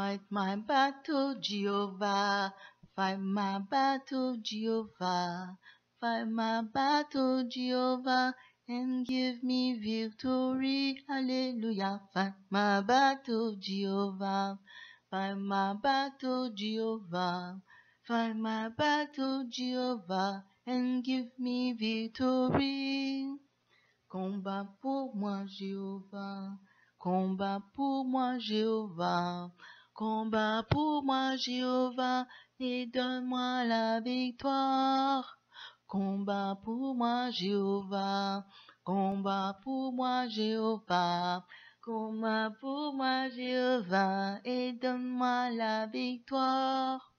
Fight my battle, Jehovah. Fight my battle, Jehovah. Fight my battle, Jehovah, and give me victory. Hallelujah. Fight my battle, Jehovah. Fight my battle, Jehovah. Fight my battle, Jehovah, and give me victory. Combat pour moi, Jéhovah. Combat pour moi, Jéhovah. Combat pour moi, Jéhovah, et donne-moi la victoire. Combat pour moi, Jéhovah, combat pour moi, Jéhovah. Combat pour moi, Jéhovah, et donne-moi la victoire.